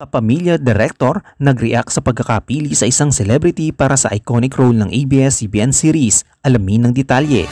Kapamilya director nag-react sa pagkakapili sa isang celebrity para sa iconic role ng ABS-CBN series. Alamin ang detalye.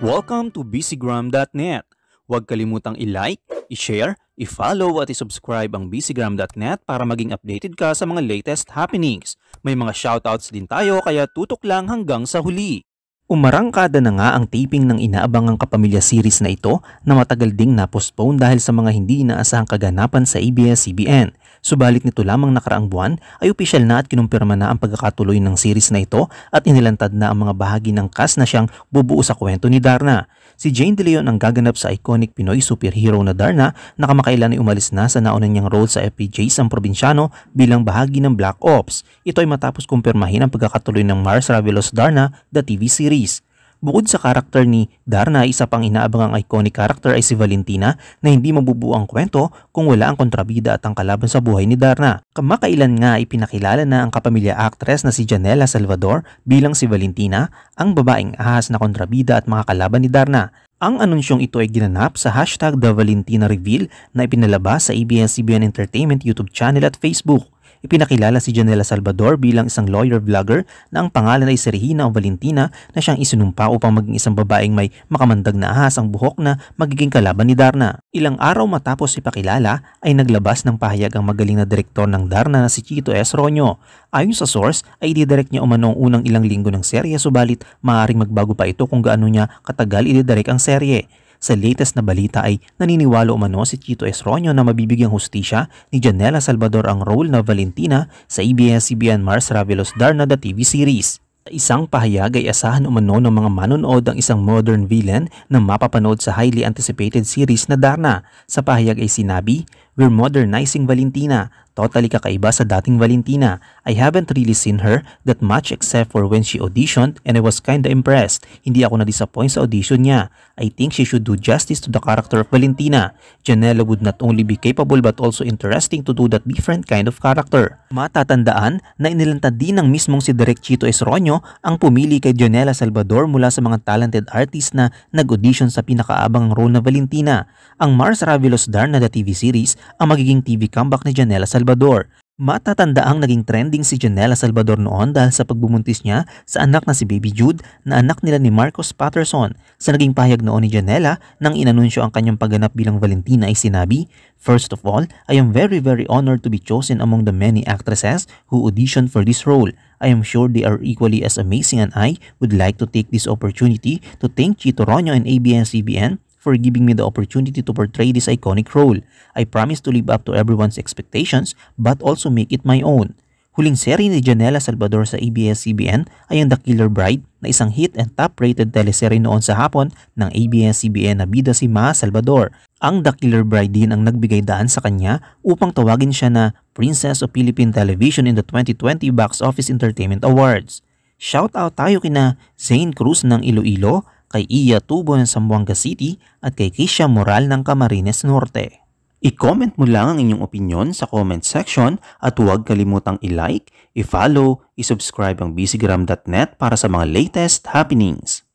Welcome to busygram.net. Huwag kalimutang i-like, i-share, i-follow at i-subscribe ang busygram.net para maging updated ka sa mga latest happenings. May mga shoutouts din tayo kaya tutok lang hanggang sa huli. Umarangkada na nga ang taping ng inaabangang kapamilya series na ito na matagal ding na-postpone dahil sa mga hindi inaasahang kaganapan sa ABS-CBN. Subalit nito lamang nakaraang buwan ay opisyal na at kinumpirma na ang pagkakatuloy ng series na ito at inilantad na ang mga bahagi ng cast na siyang bubuo sa kwento ni Darna. Si Jane De Leon ang gaganap sa iconic Pinoy superhero na Darna na kamakailan ay umalis na sa nauna niyang role sa FPJ Sam probinsyano bilang bahagi ng Black Ops. Ito ay matapos kumpirmahin ang pagkakatuloy ng Mars Ravelos Darna, the TV series. Bukod sa karakter ni Darna, isa pang inaabangang iconic karakter ay si Valentina na hindi mabubuo ang kwento kung wala ang kontrabida at ang kalaban sa buhay ni Darna. Kamakailan nga ipinakilala na ang kapamilya actress na si Janela Salvador bilang si Valentina, ang babaeng ahas na kontrabida at mga kalaban ni Darna. Ang anunsyong ito ay ginanap sa hashtag The Valentina Reveal na ipinalabas sa ABS-CBN Entertainment YouTube channel at Facebook. Ipinakilala si Janela Salvador bilang isang lawyer-vlogger na ang pangalan ay Serhina o Valentina na siyang isinumpa upang maging isang babaeng may makamandag na ahas ang buhok na magiging kalaban ni Darna. Ilang araw matapos ipakilala ay naglabas ng pahayag ang magaling na direktor ng Darna na si Chito S. Ronyo. Ayon sa source ay didirect niya umano unang ilang linggo ng serye subalit maaaring magbago pa ito kung gaano niya katagal ididirect ang serye. Sa latest na balita ay naniniwalo umano si Chito Esronio na mabibigyang hustisya ni Janela Salvador ang role na Valentina sa ABS-CBN Mars Ravelos Darnada TV series. isang pahayag ay asahan umano ng mga manonood ang isang modern villain na mapapanood sa highly anticipated series na Darna. Sa pahayag ay sinabi, We're modernizing Valentina. Totally kakaiba sa dating Valentina. I haven't really seen her that much except for when she auditioned and I was kinda impressed. Hindi ako na-disappoint sa audition niya. I think she should do justice to the character of Valentina. Janela would not only be capable but also interesting to do that different kind of character. Matatandaan na inilanta din ng mismong si Direk Chito Esroño ang pumili kay Janela Salvador mula sa mga talented artist na nag-audition sa pinakaabang role na Valentina. Ang Mars Ravelos Dar na the TV series ang magiging TV comeback ni Janela Salvador. Matatanda ang naging trending si Janela Salvador noon dahil sa pagbubuntis niya sa anak na si Baby Jude na anak nila ni Marcos Patterson. Sa naging pahayag noon ni Janela nang inanunsyo ang kanyang pagganap bilang Valentina ay sinabi, First of all, I am very very honored to be chosen among the many actresses who auditioned for this role. I am sure they are equally as amazing and I would like to take this opportunity to thank Chito Ronyo and ABS-CBN for giving me the opportunity to portray this iconic role. I promise to live up to everyone's expectations but also make it my own. Huling seri ni Janela Salvador sa ABS-CBN ay ang The Killer Bride na isang hit and top-rated teleserye noon sa hapon ng ABS-CBN na bida si Ma Salvador. Ang The Killer Bride din ang nagbigay daan sa kanya upang tawagin siya na Princess of Philippine Television in the 2020 Box Office Entertainment Awards. Shout out tayo kina Zane Cruz ng Iloilo, kay Iya Tubo ng Sambuanga City at kay Kisha Moral ng Camarines Norte. I-comment mo lang ang inyong opinion sa comment section at huwag kalimutang i-like, i-follow, i-subscribe ang busygram.net para sa mga latest happenings.